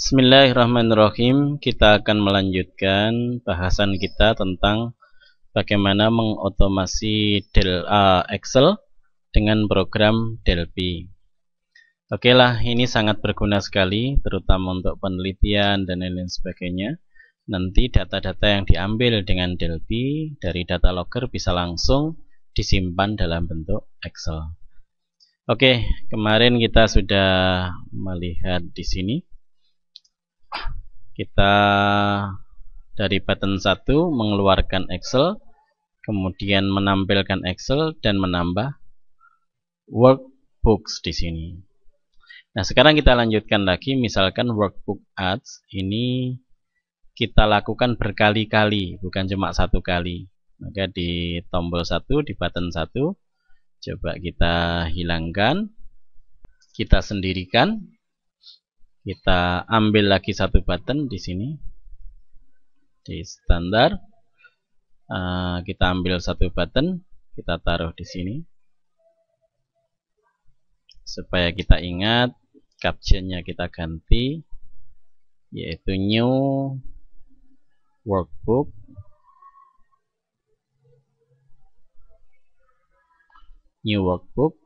Bismillahirrahmanirrahim. Kita akan melanjutkan bahasan kita tentang bagaimana mengotomasi Del A Excel dengan program Delphi. Oke lah, ini sangat berguna sekali, terutama untuk penelitian dan lain-lain sebagainya. Nanti data-data yang diambil dengan Delphi dari data logger bisa langsung disimpan dalam bentuk Excel. Oke, kemarin kita sudah melihat di sini kita dari button 1 mengeluarkan Excel kemudian menampilkan Excel dan menambah workbooks di sini nah sekarang kita lanjutkan lagi misalkan workbook ads ini kita lakukan berkali-kali bukan cuma satu kali maka di tombol satu di button 1 coba kita hilangkan kita sendirikan kita ambil lagi satu button di sini di standar uh, kita ambil satu button kita taruh di sini supaya kita ingat captionnya kita ganti yaitu new workbook new workbook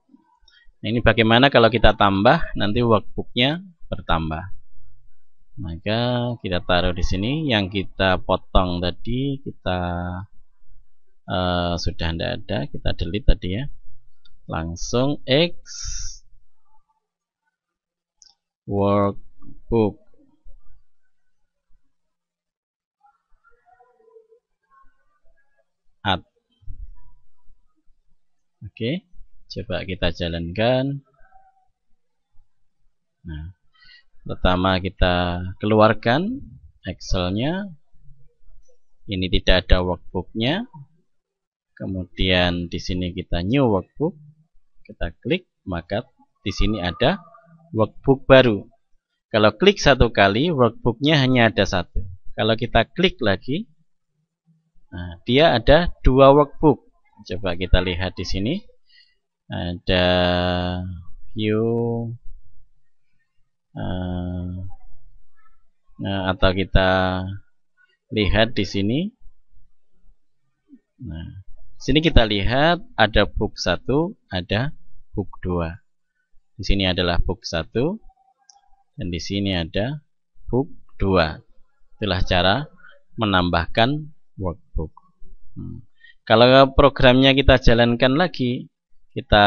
nah, ini bagaimana kalau kita tambah nanti workbooknya bertambah maka kita taruh di sini yang kita potong tadi kita uh, sudah tidak ada kita delete tadi ya langsung X workbook add oke coba kita jalankan nah Pertama kita keluarkan Excelnya. Ini tidak ada workbooknya. Kemudian di sini kita new workbook. Kita klik, maka di sini ada workbook baru. Kalau klik satu kali, workbooknya hanya ada satu. Kalau kita klik lagi, nah, dia ada dua workbook. Coba kita lihat di sini. Ada view Eh, nah, atau kita lihat di sini nah sini kita lihat ada book 1 ada book 2 di sini adalah book 1 dan di sini ada book 2 itulah cara menambahkan workbook hmm. kalau programnya kita jalankan lagi kita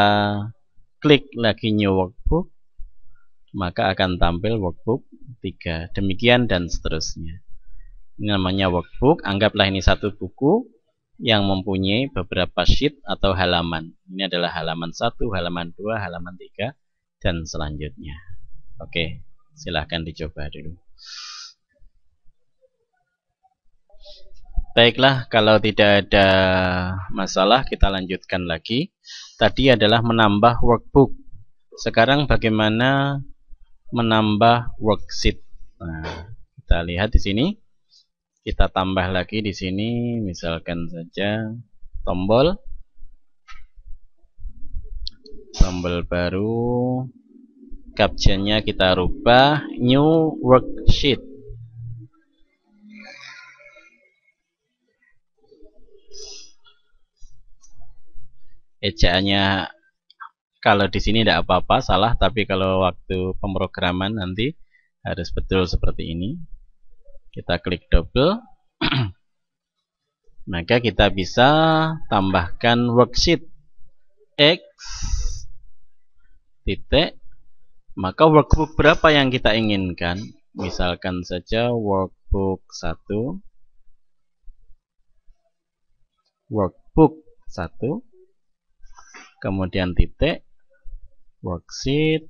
klik lagi new workbook maka akan tampil workbook 3. Demikian dan seterusnya. Ini namanya workbook. Anggaplah ini satu buku yang mempunyai beberapa sheet atau halaman. Ini adalah halaman 1, halaman 2, halaman 3, dan selanjutnya. Oke, silahkan dicoba dulu. Baiklah, kalau tidak ada masalah, kita lanjutkan lagi. Tadi adalah menambah workbook. Sekarang bagaimana menambah worksheet. Nah, kita lihat di sini. Kita tambah lagi di sini, misalkan saja tombol tombol baru captionnya kita rubah new worksheet ejaannya kalau di sini tidak apa-apa salah tapi kalau waktu pemrograman nanti harus betul seperti ini kita klik double maka kita bisa tambahkan worksheet X titik maka workbook berapa yang kita inginkan misalkan saja workbook 1 workbook 1 kemudian titik worksheet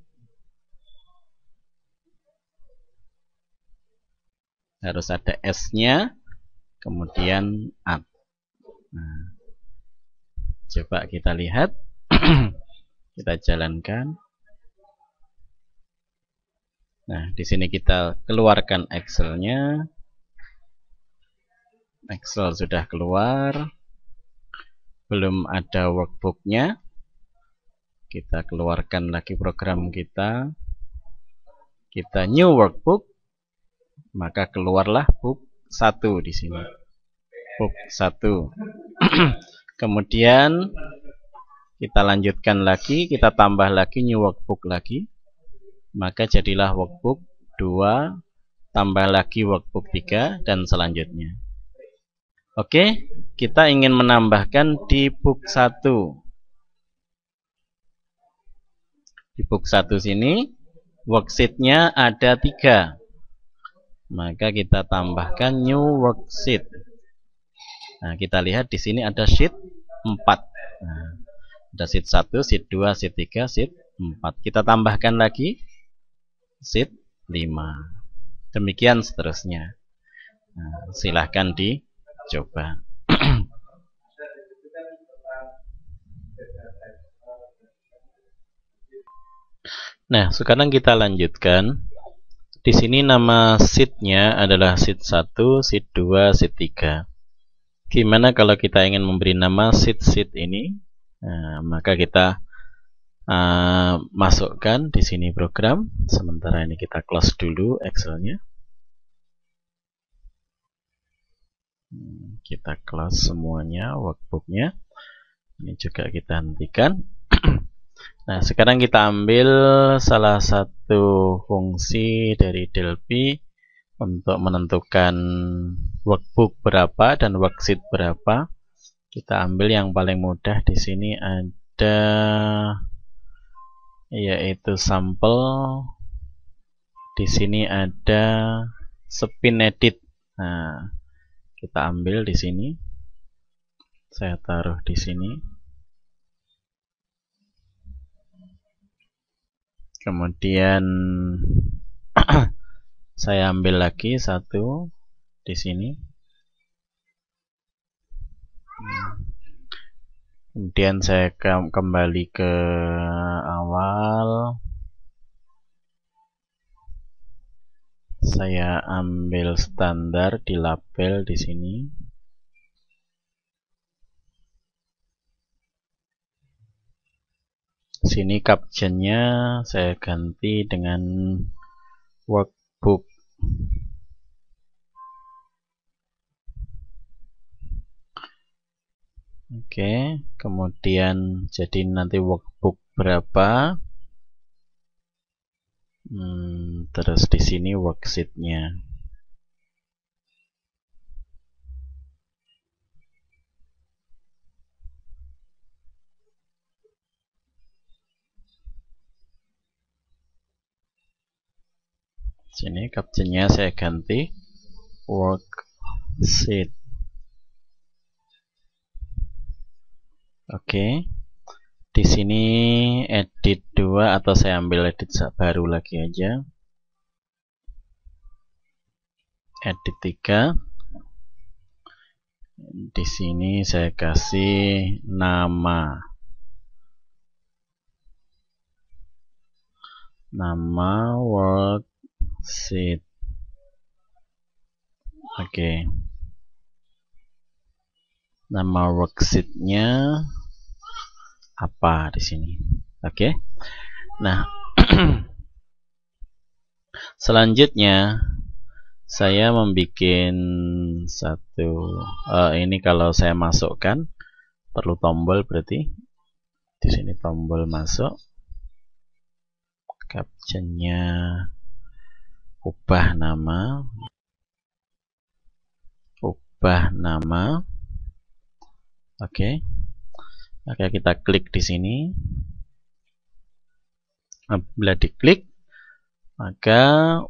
harus ada S-nya kemudian up nah, coba kita lihat kita jalankan nah di sini kita keluarkan Excel-nya Excel sudah keluar belum ada workbooknya kita keluarkan lagi program kita kita new workbook maka keluarlah book 1 di sini book 1 kemudian kita lanjutkan lagi kita tambah lagi new workbook lagi maka jadilah workbook 2 tambah lagi workbook 3 dan selanjutnya oke kita ingin menambahkan di book 1 Di book 1 sini worksheetnya ada 3. Maka kita tambahkan new worksheet. Nah, kita lihat di sini ada sheet 4. Nah, ada sheet 1, sheet 2, sheet 3, sheet 4. Kita tambahkan lagi sheet 5. Demikian seterusnya. Nah, silahkan dicoba. Nah, sekarang kita lanjutkan. Di sini nama sheetnya adalah sheet 1, sheet 2, sheet 3. Gimana kalau kita ingin memberi nama sheet-sheet ini? Nah, maka kita uh, masukkan di sini program. Sementara ini kita close dulu Excel-nya. Hmm, kita close semuanya, workbook-nya. Ini juga kita hentikan. Nah, sekarang kita ambil salah satu fungsi dari Delphi untuk menentukan workbook berapa dan worksheet berapa. Kita ambil yang paling mudah di sini ada yaitu sampel. Di sini ada spin edit. Nah, kita ambil di sini. Saya taruh di sini. kemudian saya ambil lagi satu di sini kemudian saya kembali ke awal saya ambil standar di label di sini sini captionnya saya ganti dengan workbook oke kemudian jadi nanti workbook berapa hmm, terus di sini worksheetnya Sini captionnya saya ganti worksheet. Oke. Di sini edit 2 atau saya ambil edit baru lagi aja. Edit 3. Di sini saya kasih nama. Nama work Sit. Oke. Okay. Nama worksheetnya apa di sini? Oke. Okay. Nah, selanjutnya saya membuat satu uh, ini kalau saya masukkan perlu tombol berarti di sini tombol masuk captionnya ubah nama ubah nama oke okay. oke okay, kita klik di sini bila diklik maka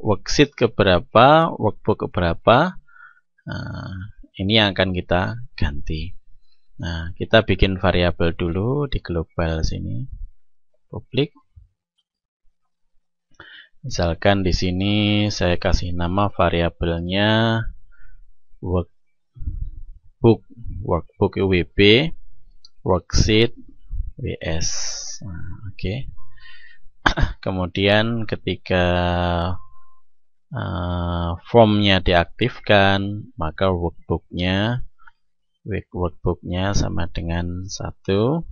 worksheet keberapa workbook keberapa nah, ini yang akan kita ganti nah kita bikin variabel dulu di global sini publik Misalkan di sini saya kasih nama variabelnya workbook, workbook WP worksheet WS. Nah, Oke. Okay. Kemudian ketika uh, formnya diaktifkan, maka workbooknya workbooknya sama dengan satu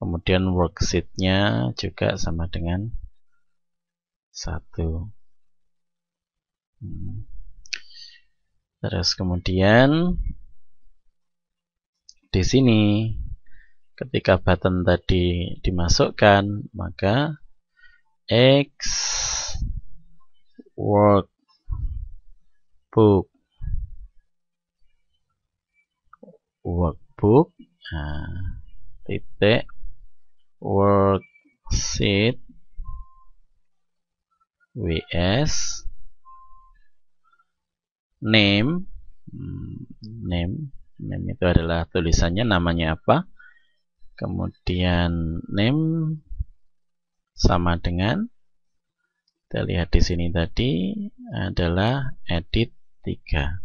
kemudian worksheetnya juga sama dengan satu hmm. terus kemudian di sini ketika button tadi dimasukkan maka X workbook workbook nah, titik worksheet WS name hmm, name name itu adalah tulisannya namanya apa kemudian name sama dengan kita lihat di sini tadi adalah edit 3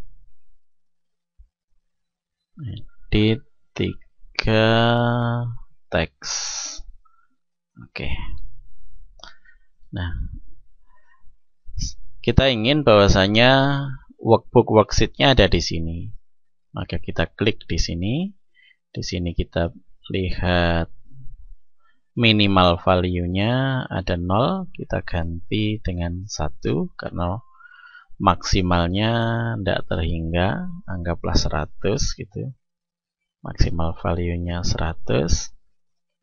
edit 3 teks Oke. Nah, kita ingin bahwasanya workbook worksheet-nya ada di sini. Maka kita klik di sini. Di sini kita lihat minimal value-nya ada 0, kita ganti dengan 1 karena maksimalnya tidak terhingga, anggaplah 100 gitu. Maksimal value-nya 100,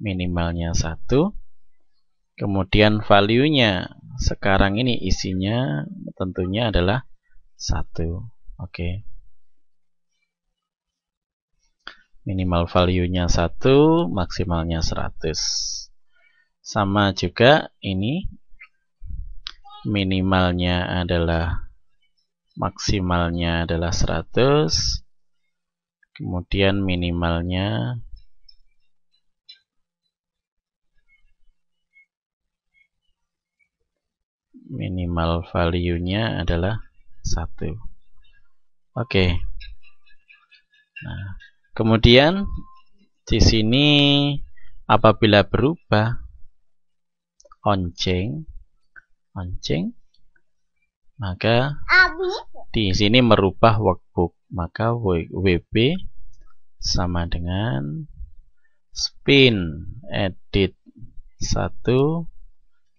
minimalnya 1. Kemudian value-nya sekarang ini isinya tentunya adalah satu. Oke. Minimal value-nya satu, maksimalnya 100. Sama juga ini minimalnya adalah maksimalnya adalah 100. Kemudian minimalnya minimal value-nya adalah satu. oke okay. nah kemudian di sini apabila berubah onceng onceng maka di sini merubah workbook maka WP sama dengan spin edit satu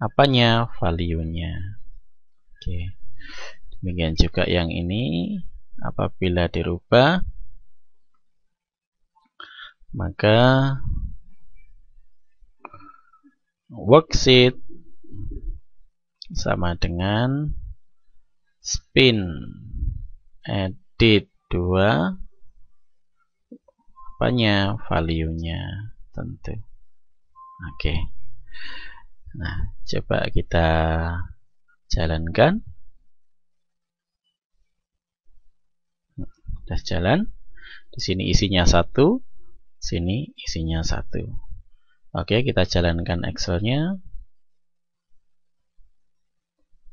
apanya value-nya oke demikian juga yang ini apabila dirubah maka worksheet sama dengan spin edit 2 apanya value-nya tentu oke okay. Nah, coba kita jalankan. Sudah jalan. Di sini isinya satu, sini isinya satu. Oke, kita jalankan Excelnya.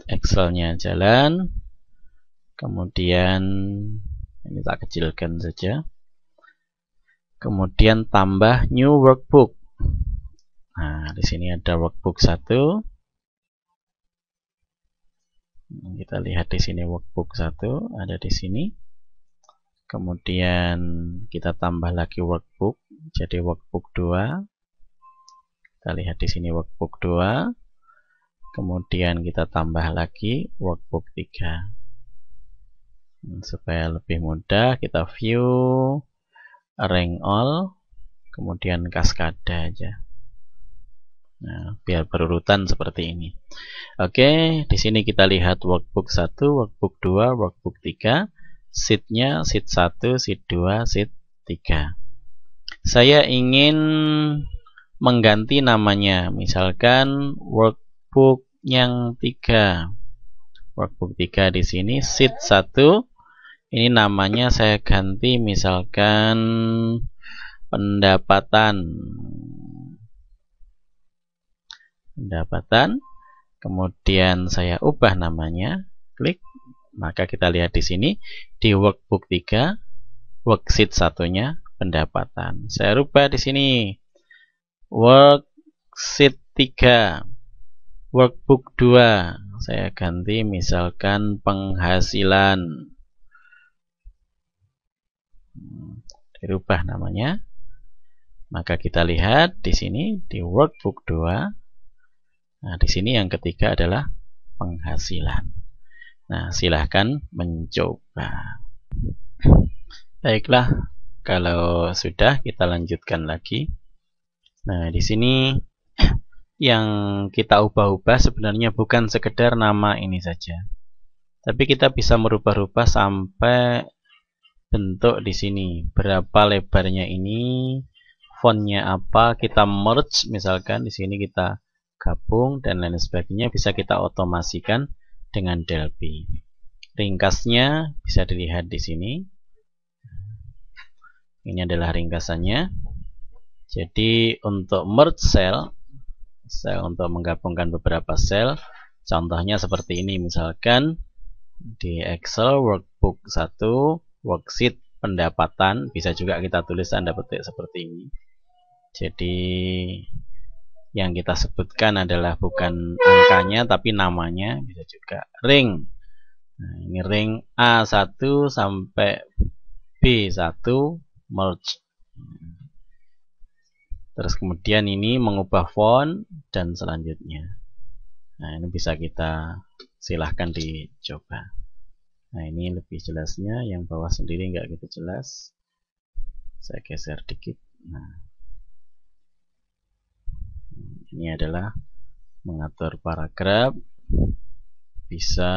Excelnya jalan. Kemudian ini tak kecilkan saja. Kemudian tambah new workbook. Nah, di sini ada workbook 1. Nah, kita lihat di sini workbook 1 ada di sini. Kemudian kita tambah lagi workbook jadi workbook 2. Kita lihat di sini workbook 2. Kemudian kita tambah lagi workbook 3 supaya lebih mudah kita view rank all kemudian kaskada aja Nah, biar berurutan seperti ini. Oke, di sini kita lihat workbook 1, workbook 2, workbook 3, sheetnya sheet 1, sheet 2, sheet 3. Saya ingin mengganti namanya, misalkan workbook yang 3. Workbook 3 di sini sheet 1. Ini namanya saya ganti misalkan pendapatan pendapatan kemudian saya ubah namanya klik maka kita lihat di sini di workbook 3 worksheet satunya pendapatan saya rubah di sini worksheet 3 workbook 2 saya ganti misalkan penghasilan dirubah namanya maka kita lihat di sini di workbook 2 Nah, di sini yang ketiga adalah penghasilan. Nah, silahkan mencoba. Baiklah, kalau sudah kita lanjutkan lagi. Nah, di sini yang kita ubah-ubah sebenarnya bukan sekedar nama ini saja. Tapi kita bisa merubah-rubah sampai bentuk di sini. Berapa lebarnya ini, fontnya apa, kita merge misalkan di sini kita gabung, dan lain sebagainya bisa kita otomasikan dengan Delphi. Ringkasnya bisa dilihat di sini. Ini adalah ringkasannya. Jadi untuk merge cell, saya untuk menggabungkan beberapa sel, contohnya seperti ini misalkan di Excel workbook 1, worksheet pendapatan, bisa juga kita tulis tanda petik seperti ini. Jadi yang kita sebutkan adalah bukan angkanya tapi namanya bisa juga ring nah, ini ring A1 sampai B1 merge terus kemudian ini mengubah font dan selanjutnya nah ini bisa kita silahkan dicoba nah ini lebih jelasnya yang bawah sendiri nggak gitu jelas saya geser dikit nah ini adalah mengatur paragraf bisa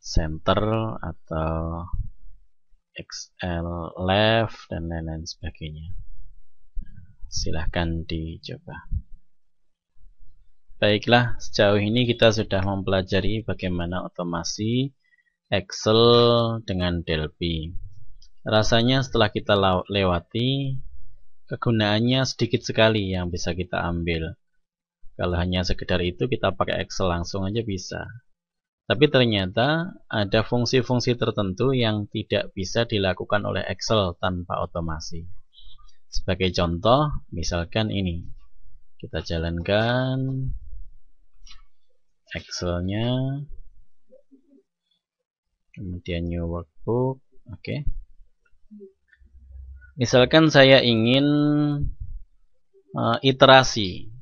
center atau XL left dan lain-lain sebagainya silahkan dicoba baiklah sejauh ini kita sudah mempelajari bagaimana otomasi Excel dengan Delphi rasanya setelah kita lewati kegunaannya sedikit sekali yang bisa kita ambil. Kalau hanya sekedar itu kita pakai Excel langsung aja bisa. Tapi ternyata ada fungsi-fungsi tertentu yang tidak bisa dilakukan oleh Excel tanpa otomasi. Sebagai contoh, misalkan ini. Kita jalankan Excel-nya. Kemudian new workbook. Oke. Okay misalkan saya ingin uh, iterasi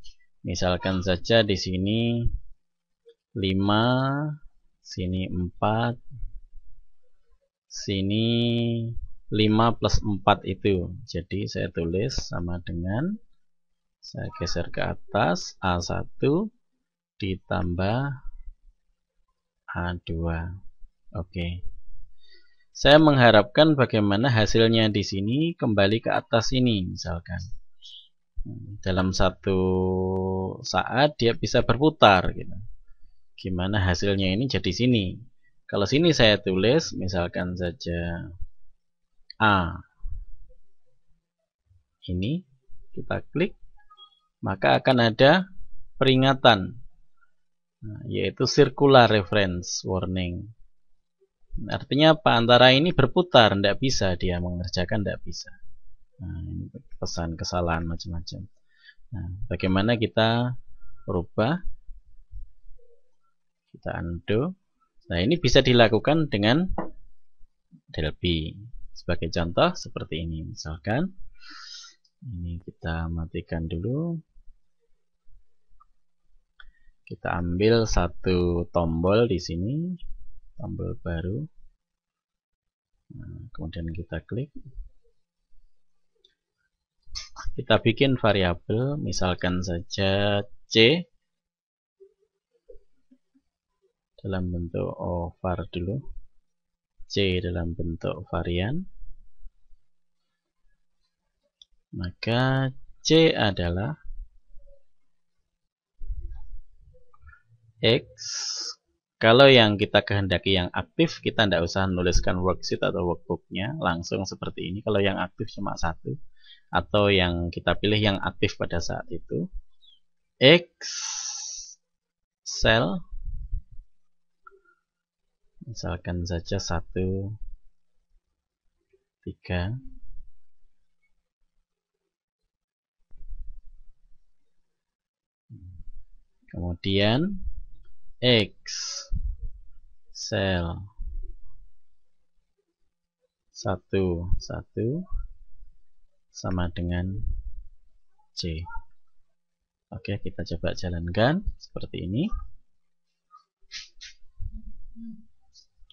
misalkan saja di sini 5 sini 4 sini 5 plus 4 itu jadi saya tulis sama dengan saya geser ke atas A1 ditambah A2 oke okay. Saya mengharapkan bagaimana hasilnya di sini kembali ke atas ini misalkan. Dalam satu saat dia bisa berputar gitu. Gimana hasilnya ini jadi sini. Kalau sini saya tulis misalkan saja A. Ini kita klik maka akan ada peringatan yaitu circular reference warning Artinya apa? Antara ini berputar, tidak bisa dia mengerjakan, tidak bisa. Nah, ini pesan kesalahan macam-macam. Nah, bagaimana kita rubah? Kita undo. Nah, ini bisa dilakukan dengan Delphi. Sebagai contoh seperti ini misalkan. Ini kita matikan dulu. Kita ambil satu tombol di sini tombol baru nah, kemudian kita klik kita bikin variabel misalkan saja C dalam bentuk over dulu C dalam bentuk varian maka C adalah X kalau yang kita kehendaki yang aktif, kita tidak usah menuliskan worksheet atau workbooknya langsung seperti ini. Kalau yang aktif cuma satu, atau yang kita pilih yang aktif pada saat itu. Excel, misalkan saja satu, tiga. Kemudian X sel satu satu sama dengan C Oke kita coba jalankan seperti ini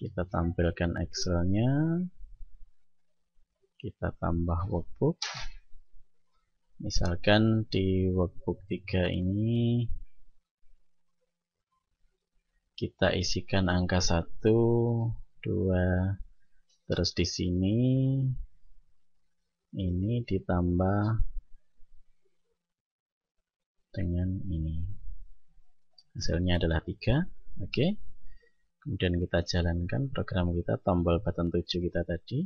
kita tampilkan Excelnya kita tambah workbook misalkan di workbook 3 ini kita isikan angka 1 2 terus di sini ini ditambah dengan ini hasilnya adalah 3 oke okay. kemudian kita jalankan program kita tombol button 7 kita tadi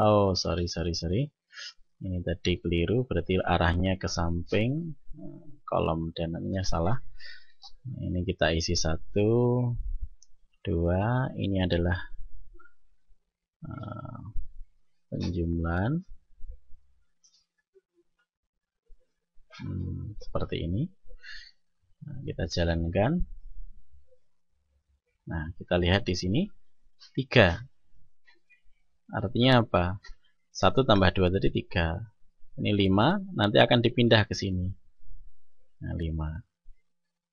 oh sorry sorry sorry ini tadi keliru berarti arahnya ke samping kolom dananya salah ini kita isi satu dua ini adalah uh, penjumlahan hmm, seperti ini nah, kita jalankan nah kita lihat di sini tiga artinya apa satu tambah dua tadi tiga ini lima nanti akan dipindah ke sini nah lima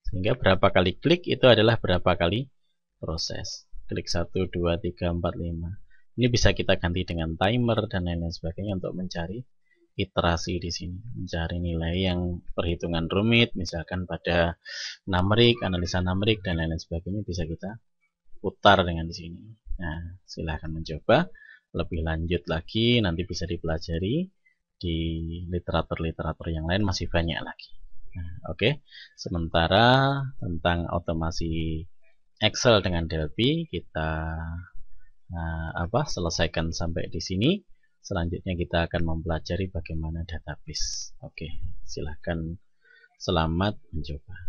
sehingga berapa kali klik itu adalah berapa kali proses. Klik 1, 2, 3, 4, 5. Ini bisa kita ganti dengan timer dan lain-lain sebagainya untuk mencari iterasi di sini. Mencari nilai yang perhitungan rumit, misalkan pada numerik, analisa numerik, dan lain-lain sebagainya bisa kita putar dengan di sini. Nah, silahkan mencoba. Lebih lanjut lagi, nanti bisa dipelajari di literatur-literatur yang lain masih banyak lagi. Oke, okay. sementara tentang otomasi Excel dengan Delphi kita uh, apa selesaikan sampai di sini. Selanjutnya kita akan mempelajari bagaimana database. Oke, okay. silahkan selamat mencoba.